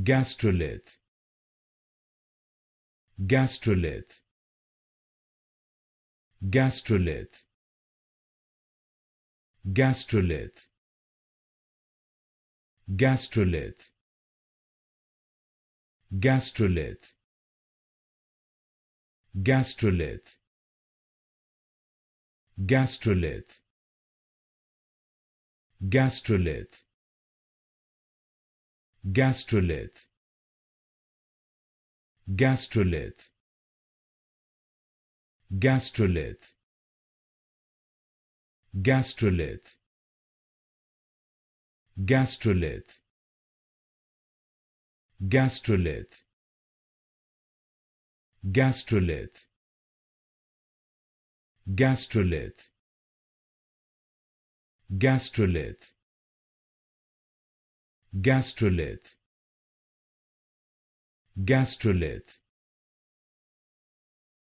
gastrolith gastrolith gastrolith gastrolith gastrolith gastrolith gastrolith gastrolith gastrolith gastrolith gastrolith gastrolith gastrolith gastrolith gastrolith gastrolith gastrolith gastrolith gastrolith gastrolith